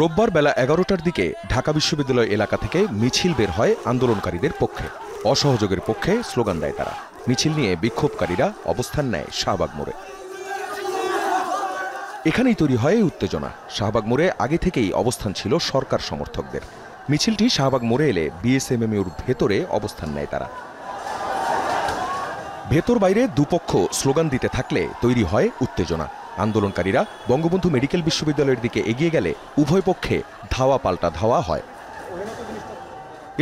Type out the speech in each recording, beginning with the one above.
রোববার বেলা এগারোটার দিকে ঢাকা বিশ্ববিদ্যালয় এলাকা থেকে মিছিল বের হয় আন্দোলনকারীদের পক্ষে অসহযোগের পক্ষে স্লোগান দেয় তারা মিছিল নিয়ে বিক্ষোভকারীরা অবস্থান নেয় শাহবাগ মোড়ে এখানেই তৈরি হয় উত্তেজনা শাহবাগ মোড়ে আগে থেকেই অবস্থান ছিল সরকার সমর্থকদের মিছিলটি শাহবাগ মোড়ে এলে বিএসএমএমএর ভেতরে অবস্থান নেয় তারা ভেতর বাইরে দুপক্ষ স্লোগান দিতে থাকলে তৈরি হয় উত্তেজনা আন্দোলনকারীরা বঙ্গবন্ধু মেডিকেল বিশ্ববিদ্যালয়ের দিকে এগিয়ে গেলে উভয় পক্ষে ধাওয়া পাল্টা ধাওয়া হয়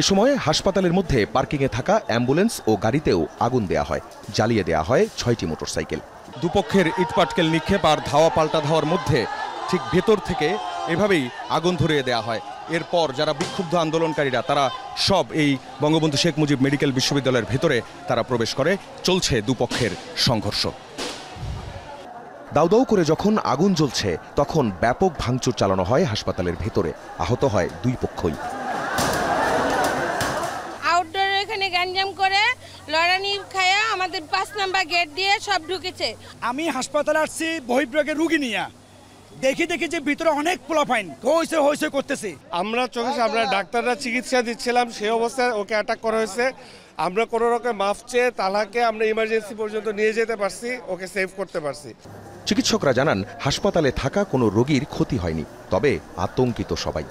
এ সময় হাসপাতালের মধ্যে পার্কিংয়ে থাকা অ্যাম্বুলেন্স ও গাড়িতেও আগুন দেয়া হয় জ্বালিয়ে দেয়া হয় ছয়টি মোটরসাইকেল দুপক্ষের ইটপাটকেল নিক্ষেপ আর ধাওয়া পাল্টা ধাওয়ার মধ্যে ঠিক ভেতর থেকে এভাবেই আগুন ধরিয়ে দেয়া হয় এরপর যারা বিক্ষুব্ধ আন্দোলনকারীরা তারা সব এই বঙ্গবন্ধু শেখ মুজিব মেডিকেল বিশ্ববিদ্যালয়ের ভেতরে তারা প্রবেশ করে চলছে দুপক্ষের সংঘর্ষ দাউদাউ করে যখন আগুন জ্বলছে তখন ব্যাপক ভাঙচুর চালানো হয় হাসপাতালের ভেতরে আহত হয় দুই পক্ষই আউটডোরে এখানে গ্যাঞ্জাম করে লড়ানি খায়া আমাদের পাঁচ নাম্বার গেট দিয়ে সব ঢুকেছে আমি হাসপাতালে আসছি বহির্বর্গের রুগী নিয়ে দেখি দেখি যে ভিতরে অনেক পোলাফাইন হইছে হইছে করতেছি আমরা চোখে আমরা ডাক্তাররা চিকিৎসা দিচ্ছিলাম সে অবস্থায় ওকে অ্যাটাক করা হয়েছে আমরা কোনো রকম মাফছে তালাকে আমরা ইমার্জেন্সি পর্যন্ত নিয়ে যেতে পারছি ওকে সেভ করতে পারছি চিকিৎসকরা জানান হাসপাতালে থাকা কোনো রোগীর ক্ষতি হয়নি তবে আতঙ্কিত সবাই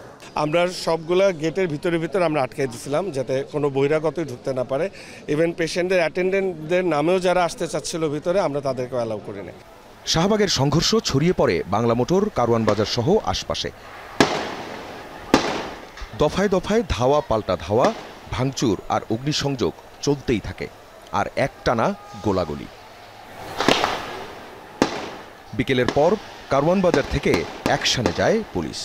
আমরা সবগুলা গেটের ভিতরে ভিতরে আমরা আটকে দিয়েছিলাম যাতে কোনো বহিরাগতই ঢুকতে না পারে ইভেন পেশেন্টদের অ্যাটেন্ডেন্টদের নামেও যারা আসতে চাচ্ছিল ভিতরে আমরা তাদেরকে অ্যালাউ করি না শাহবাগের সংঘর্ষ ছড়িয়ে পড়ে বাংলা মোটর বাজার সহ আশপাশে দফায় দফায় ধাওয়া পাল্টা ধাওয়া ভাঙচুর আর অগ্নিসংযোগ চলতেই থাকে আর একটানা গোলাগুলি বিকেলের পর কারওয়ান বাজার থেকে অ্যাকশনে যায় পুলিশ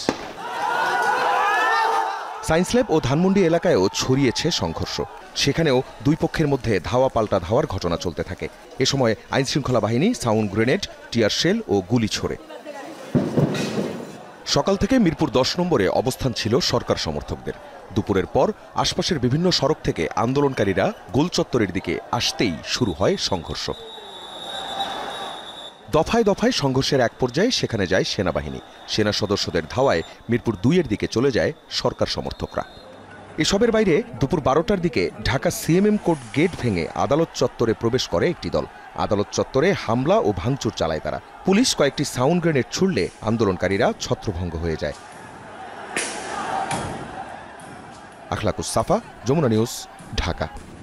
সায়েন্স ল্যাব ও ধানমন্ডি এলাকায়ও ছড়িয়েছে সংঘর্ষ সেখানেও দুই পক্ষের মধ্যে ধাওয়া পাল্টা ধাওয়ার ঘটনা চলতে থাকে এ সময় আইনশৃঙ্খলা বাহিনী সাউন্ড গ্রেনেড টিয়ার শেল ও গুলি ছোড়ে সকাল থেকে মিরপুর দশ নম্বরে অবস্থান ছিল সরকার সমর্থকদের দুপুরের পর আশপাশের বিভিন্ন সড়ক থেকে আন্দোলনকারীরা গোলচত্বরের দিকে আসতেই শুরু হয় সংঘর্ষ দফায় দফায় সংঘর্ষের এক পর্যায়ে সেখানে যায় সেনাবাহিনী সেনা সদস্যদের ধাওয়ায় মিরপুর দুইয়ের দিকে চলে যায় সরকার সমর্থকরা এসবের বাইরে দুপুর বারোটার দিকে ঢাকা সিএমএম কোর্ট গেট ভেঙে আদালত চত্বরে প্রবেশ করে একটি দল আদালত চত্বরে হামলা ও ভাঙচুর চালায় তারা পুলিশ কয়েকটি সাউন্ড গ্রেনেড ছুড়লে আন্দোলনকারীরা ছত্রভঙ্গ হয়ে যায় আখলাকুস সাফা যমুনা নিউজ ঢাকা